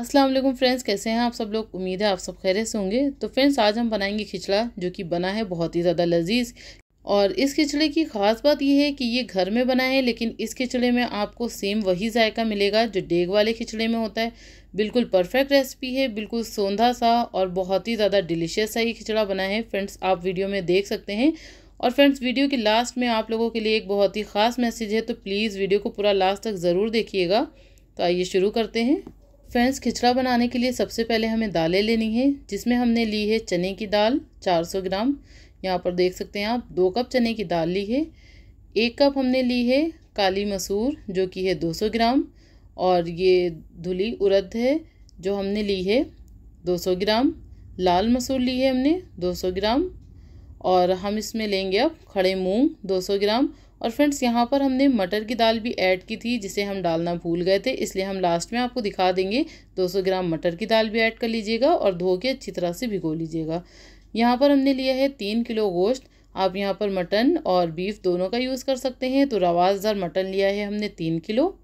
अस्सलाम वालेकुम फ्रेंड्स कैसे हैं आप सब लोग उम्मीद है आप सब खैरे से होंगे तो फ्रेंड्स आज हम बनाएंगे खिचड़ा जो कि बना है बहुत ही ज़्यादा लजीज और इस खिचड़े की ख़ास बात यह है कि ये घर में बना है लेकिन इस खिचड़े में आपको सेम वही जायका मिलेगा जो डेग वाले खिचड़े में होता है बिल्कुल परफेक्ट रेसिपी है बिल्कुल सौंधा सा और बहुत ही ज़्यादा डिलीशियस सा ये खिचड़ा बना है फ्रेंड्स आप वीडियो में देख सकते हैं और फ्रेंड्स वीडियो के लास्ट में आप लोगों के लिए एक बहुत ही ख़ास मैसेज है तो प्लीज़ वीडियो को पूरा लास्ट तक ज़रूर देखिएगा तो आइए शुरू करते हैं फ्रेंड्स खिचड़ा बनाने के लिए सबसे पहले हमें दालें लेनी है जिसमें हमने ली है चने की दाल 400 ग्राम यहाँ पर देख सकते हैं आप दो कप चने की दाल ली है एक कप हमने ली है काली मसूर जो कि है 200 ग्राम और ये धुली उड़द है जो हमने ली है 200 ग्राम लाल मसूर ली है हमने 200 ग्राम और हम इसमें लेंगे अब खड़े मूँग दो ग्राम और फ्रेंड्स यहाँ पर हमने मटर की दाल भी ऐड की थी जिसे हम डालना भूल गए थे इसलिए हम लास्ट में आपको दिखा देंगे 200 ग्राम मटर की दाल भी ऐड कर लीजिएगा और धो के अच्छी तरह से भिगो लीजिएगा यहाँ पर हमने लिया है तीन किलो गोश्त आप यहाँ पर मटन और बीफ दोनों का यूज़ कर सकते हैं तो रवाजदार मटन लिया है हमने तीन किलो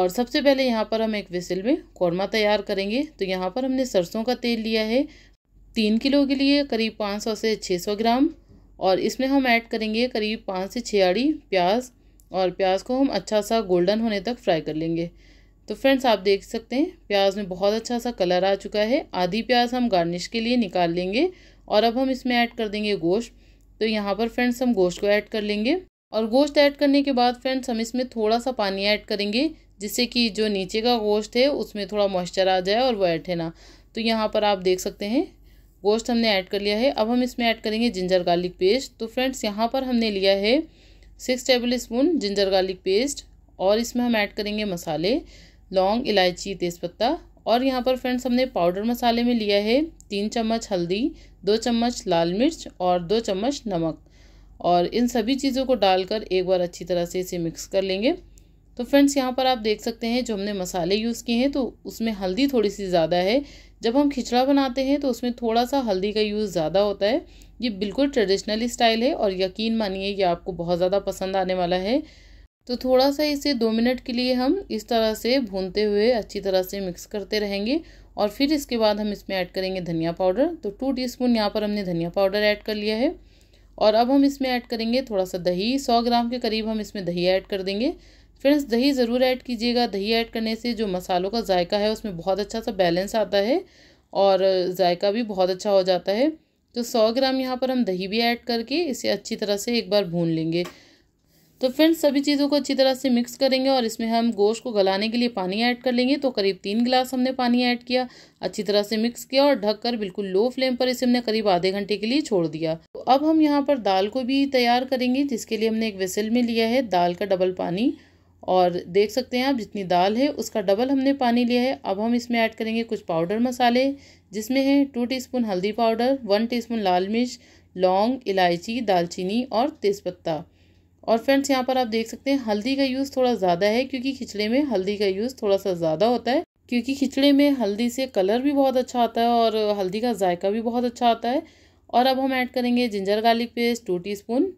और सबसे पहले यहाँ पर हम एक विसिल में कौरमा तैयार करेंगे तो यहाँ पर हमने सरसों का तेल लिया है तीन किलो के लिए करीब पाँच सौ से छः सौ ग्राम और इसमें हम ऐड करेंगे करीब पाँच से छः आड़ी प्याज और प्याज को हम अच्छा सा गोल्डन होने तक फ्राई कर लेंगे तो फ्रेंड्स आप देख सकते हैं प्याज में बहुत अच्छा सा कलर आ चुका है आधी प्याज हम गार्निश के लिए निकाल लेंगे और अब हम इसमें ऐड कर देंगे गोश्त तो यहाँ पर फ्रेंड्स हम गोश्त को ऐड कर लेंगे और गोश्त ऐड करने के बाद फ्रेंड्स हम इसमें थोड़ा सा पानी ऐड करेंगे जिससे कि जो नीचे का गोश्त है उसमें थोड़ा मॉइस्चर आ जाए और वह ऐठे ना तो यहाँ पर आप देख सकते हैं गोश्त हमने ऐड कर लिया है अब हम इसमें ऐड करेंगे जिंजर गार्लिक पेस्ट तो फ्रेंड्स यहाँ पर हमने लिया है six tablespoon ginger garlic paste और इसमें हम ऐड करेंगे मसाले लौंग इलायची तेज़पत्ता और यहाँ पर फ्रेंड्स हमने पाउडर मसाले में लिया है तीन चम्मच हल्दी दो चम्मच लाल मिर्च और दो चम्मच नमक और इन सभी चीज़ों को डालकर एक बार अच्छी तरह से इसे मिक्स कर लेंगे तो फ्रेंड्स यहाँ पर आप देख सकते हैं जो हमने मसाले यूज़ किए हैं तो उसमें हल्दी थोड़ी सी ज़्यादा है जब हम खिचड़ा बनाते हैं तो उसमें थोड़ा सा हल्दी का यूज़ ज़्यादा होता है ये बिल्कुल ट्रेडिशनल स्टाइल है और यकीन मानिए ये आपको बहुत ज़्यादा पसंद आने वाला है तो थोड़ा सा इसे दो मिनट के लिए हम इस तरह से भूनते हुए अच्छी तरह से मिक्स करते रहेंगे और फिर इसके बाद हम इसमें ऐड करेंगे धनिया पाउडर तो टू टीस्पून यहाँ पर हमने धनिया पाउडर ऐड कर लिया है और अब हम इसमें ऐड करेंगे थोड़ा सा दही सौ ग्राम के करीब हम इसमें दही ऐड कर देंगे फ्रेंड्स दही ज़रूर ऐड कीजिएगा दही ऐड करने से जो मसालों का जायका है उसमें बहुत अच्छा सा बैलेंस आता है और जायका भी बहुत अच्छा हो जाता है तो सौ ग्राम यहाँ पर हम दही भी ऐड करके इसे अच्छी तरह से एक बार भून लेंगे तो फ्रेंड्स सभी चीज़ों को अच्छी तरह से मिक्स करेंगे और इसमें हम गोश्त को गलाने के लिए पानी ऐड कर लेंगे तो करीब तीन गिलास हमने पानी ऐड किया अच्छी तरह से मिक्स किया और ढककर बिल्कुल लो फ्लेम पर इसे हमने करीब आधे घंटे के लिए छोड़ दिया तो अब हम यहाँ पर दाल को भी तैयार करेंगे जिसके लिए हमने एक वेसल में लिया है दाल का डबल पानी और देख सकते हैं आप जितनी दाल है उसका डबल हमने पानी लिया है अब हम इसमें ऐड करेंगे कुछ पाउडर मसाले जिसमें है टू टी हल्दी पाउडर वन टी लाल मिर्च लौंग इलायची दालचीनी और तेज़पत्ता और फ्रेंड्स यहाँ पर आप देख सकते हैं हल्दी का यूज़ थोड़ा ज़्यादा है क्योंकि खिचड़े में हल्दी का यूज़ थोड़ा सा ज़्यादा होता है क्योंकि खिचड़े में हल्दी से कलर भी बहुत अच्छा आता है और हल्दी का जायका भी बहुत अच्छा आता है और अब हम ऐड करेंगे ginger garlic paste two teaspoon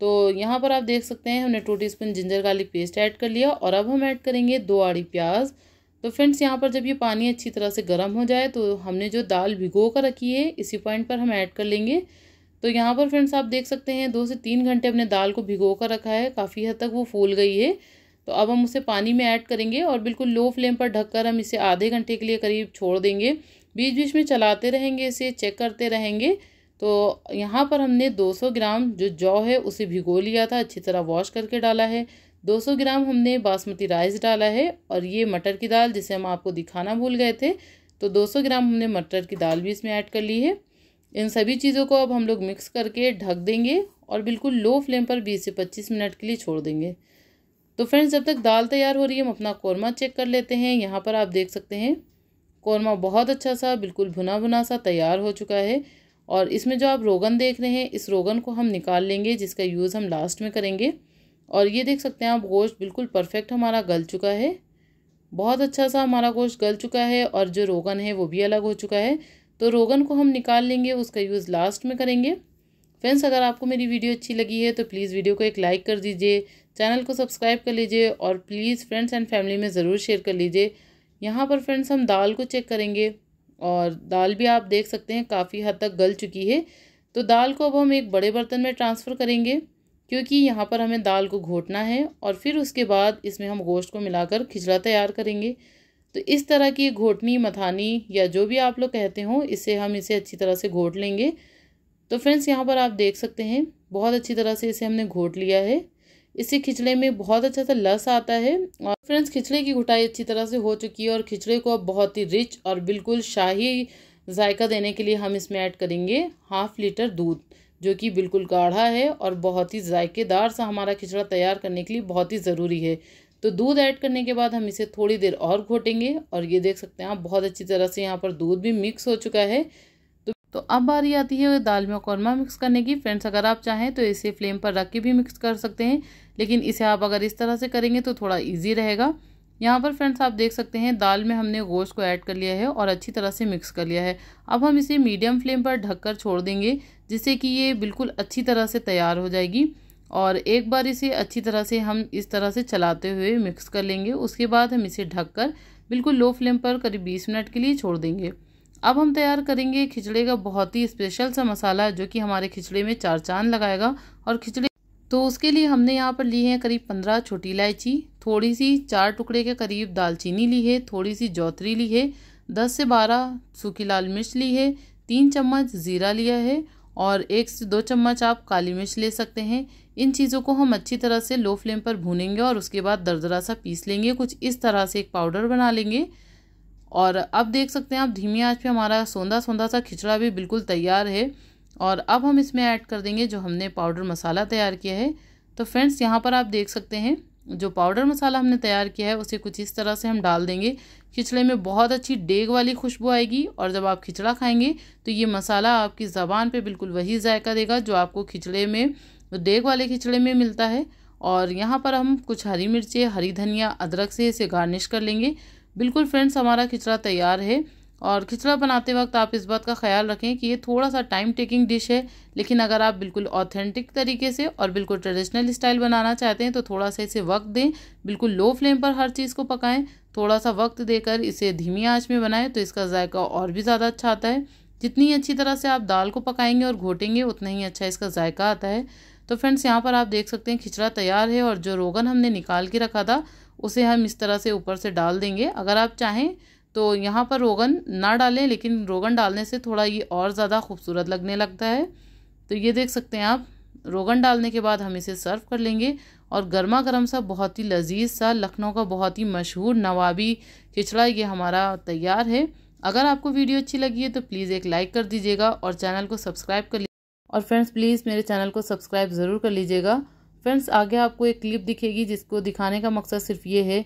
तो यहाँ पर आप देख सकते हैं हमने two teaspoon ginger garlic paste add कर लिया और अब हम ऐड करेंगे दो आड़ी प्याज तो फ्रेंड्स यहाँ पर जब ये पानी अच्छी तरह से गर्म हो जाए तो हमने जो दाल भिगो कर रखी है इसी पॉइंट पर हम ऐड कर लेंगे तो यहाँ पर फ्रेंड्स आप देख सकते हैं दो से तीन घंटे हमने दाल को भिगो कर रखा है काफ़ी हद तक वो फूल गई है तो अब हम उसे पानी में ऐड करेंगे और बिल्कुल लो फ्लेम पर ढककर हम इसे आधे घंटे के लिए करीब छोड़ देंगे बीच बीच में चलाते रहेंगे इसे चेक करते रहेंगे तो यहाँ पर हमने 200 ग्राम जो जौ है उसे भिगो लिया था अच्छी तरह वॉश करके डाला है 200 ग्राम हमने बासमती राइस डाला है और ये मटर की दाल जिसे हम आपको दिखाना भूल गए थे तो 200 ग्राम हमने मटर की दाल भी इसमें ऐड कर ली है इन सभी चीज़ों को अब हम लोग मिक्स करके ढक देंगे और बिल्कुल लो फ्लेम पर 20 से 25 मिनट के लिए छोड़ देंगे तो फ्रेंड्स जब तक दाल तैयार हो रही है हम अपना कौरमा चेक कर लेते हैं यहाँ पर आप देख सकते हैं कौरमा बहुत अच्छा सा बिल्कुल भुना भुना सा तैयार हो चुका है और इसमें जो आप रोगन देख रहे हैं इस रोगन को हम निकाल लेंगे जिसका यूज़ हम लास्ट में करेंगे और ये देख सकते हैं आप गोश्त बिल्कुल परफेक्ट हमारा गल चुका है बहुत अच्छा सा हमारा गोश्त गल चुका है और जो रोगन है वो भी अलग हो चुका है तो रोगन को हम निकाल लेंगे उसका यूज़ लास्ट में करेंगे फ्रेंड्स अगर आपको मेरी वीडियो अच्छी लगी है तो प्लीज़ वीडियो को एक लाइक कर दीजिए चैनल को सब्सक्राइब कर लीजिए और प्लीज़ फ्रेंड्स एंड फैमिली में ज़रूर शेयर कर लीजिए यहाँ पर फ्रेंड्स हम दाल को चेक करेंगे और दाल भी आप देख सकते हैं काफ़ी हद तक गल चुकी है तो दाल को अब हम एक बड़े बर्तन में ट्रांसफ़र करेंगे क्योंकि यहाँ पर हमें दाल को घोटना है और फिर उसके बाद इसमें हम गोश्त को मिलाकर खिचड़ा तैयार करेंगे तो इस तरह की घोटनी मथानी या जो भी आप लोग कहते हो इसे हम इसे अच्छी तरह से घोट लेंगे तो फ्रेंड्स यहाँ पर आप देख सकते हैं बहुत अच्छी तरह से इसे हमने घोट लिया है इससे खिचड़े में बहुत अच्छा सा लस आता है और फ्रेंड्स खिचड़े की घुटाई अच्छी तरह से हो चुकी है और खिचड़े को अब बहुत ही रिच और बिल्कुल शाही जायका देने के लिए हम इसमें ऐड करेंगे हाफ लीटर दूध जो कि बिल्कुल गाढ़ा है और बहुत ही जायकेदार सा हमारा खिचड़ा तैयार करने के लिए बहुत ही ज़रूरी है तो दूध ऐड करने के बाद हम इसे थोड़ी देर और घोटेंगे और ये देख सकते हैं आप बहुत अच्छी तरह से यहाँ पर दूध भी मिक्स हो चुका है तो तो अब बारी आती है दाल में कौरमा मिक्स करने की फ्रेंड्स अगर आप चाहें तो इसे फ्लेम पर रख के भी मिक्स कर सकते हैं लेकिन इसे आप अगर इस तरह से करेंगे तो थोड़ा ईजी रहेगा यहाँ पर फ्रेंड्स आप देख सकते हैं दाल में हमने गोश्त को ऐड कर लिया है और अच्छी तरह से मिक्स कर लिया है अब हम इसे मीडियम फ्लेम पर ढककर छोड़ देंगे जिससे कि ये बिल्कुल अच्छी तरह से तैयार हो जाएगी और एक बार इसे अच्छी तरह से हम इस तरह से चलाते हुए मिक्स कर लेंगे उसके बाद हम इसे ढककर बिल्कुल लो फ्लेम पर करीब बीस मिनट के लिए छोड़ देंगे अब हम तैयार करेंगे खिचड़े का बहुत ही स्पेशल सा मसाला जो कि हमारे खिचड़े में चार चांद लगाएगा और खिचड़े तो उसके लिए हमने यहाँ पर ली है करीब पंद्रह छोटी इलायची थोड़ी सी चार टुकड़े के करीब दालचीनी ली है थोड़ी सी जौतरी ली है दस से बारह सूखी लाल मिर्च ली है तीन चम्मच ज़ीरा लिया है और एक से दो चम्मच आप काली मिर्च ले सकते हैं इन चीज़ों को हम अच्छी तरह से लो फ्लेम पर भूनेंगे और उसके बाद दरदरा सा पीस लेंगे कुछ इस तरह से एक पाउडर बना लेंगे और अब देख सकते हैं आप धीमी आंच पे हमारा सौंधा सोंदा सा खिचड़ा भी बिल्कुल तैयार है और अब हम इसमें ऐड कर देंगे जो हमने पाउडर मसाला तैयार किया है तो फ्रेंड्स यहाँ पर आप देख सकते हैं जो पाउडर मसाला हमने तैयार किया है उसे कुछ इस तरह से हम डाल देंगे खिचड़े में बहुत अच्छी डेग वाली खुशबू आएगी और जब आप खिचड़ा खाएंगे तो ये मसाला आपकी ज़बान पे बिल्कुल वही जायका देगा जो आपको खिचड़े में डेग वाले खिचड़े में मिलता है और यहाँ पर हम कुछ हरी मिर्चें हरी धनिया अदरक से इसे गार्निश कर लेंगे बिल्कुल फ्रेंड्स हमारा खिचड़ा तैयार है और खिचड़ा बनाते वक्त आप इस बात का ख्याल रखें कि ये थोड़ा सा टाइम टेकिंग डिश है लेकिन अगर आप बिल्कुल ऑथेंटिक तरीके से और बिल्कुल ट्रेडिशनल स्टाइल बनाना चाहते हैं तो थोड़ा सा इसे वक्त दें बिल्कुल लो फ्लेम पर हर चीज़ को पकाएं थोड़ा सा वक्त देकर इसे धीमी आँच में बनाएं तो इसका जायका और भी ज़्यादा अच्छा आता है जितनी अच्छी तरह से आप दाल को पकाएंगे और घोटेंगे उतना ही अच्छा इसका जायका आता है तो फ्रेंड्स यहाँ पर आप देख सकते हैं खिचड़ा तैयार है और जो रोगन हमने निकाल के रखा था उसे हम इस तरह से ऊपर से डाल देंगे अगर आप चाहें तो यहाँ पर रोगन ना डालें लेकिन रोगन डालने से थोड़ा ये और ज़्यादा खूबसूरत लगने लगता है तो ये देख सकते हैं आप रोगन डालने के बाद हम इसे सर्व कर लेंगे और गर्मा गर्म सा बहुत ही लजीज सा लखनऊ का बहुत ही मशहूर नवाबी खिचड़ा ये हमारा तैयार है अगर आपको वीडियो अच्छी लगी है तो प्लीज़ एक लाइक कर दीजिएगा और चैनल को सब्सक्राइब कर और फ्रेंड्स प्लीज़ मेरे चैनल को सब्सक्राइब ज़रूर कर लीजिएगा फ्रेंड्स आगे आपको एक क्लिप दिखेगी जिसको दिखाने का मकसद सिर्फ ये है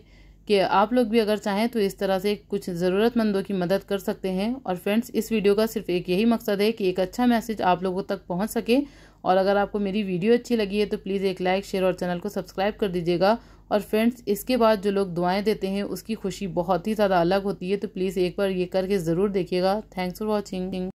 कि आप लोग भी अगर चाहें तो इस तरह से कुछ ज़रूरतमंदों की मदद कर सकते हैं और फ्रेंड्स इस वीडियो का सिर्फ एक यही मकसद है कि एक अच्छा मैसेज आप लोगों तक पहुंच सके और अगर आपको मेरी वीडियो अच्छी लगी है तो प्लीज़ एक लाइक शेयर और चैनल को सब्सक्राइब कर दीजिएगा और फ्रेंड्स इसके बाद जो लोग दुआएं देते हैं उसकी खुशी बहुत ही ज़्यादा अलग होती है तो प्लीज़ एक बार ये करके ज़रूर देखिएगा थैंक्स फॉर वॉचिंग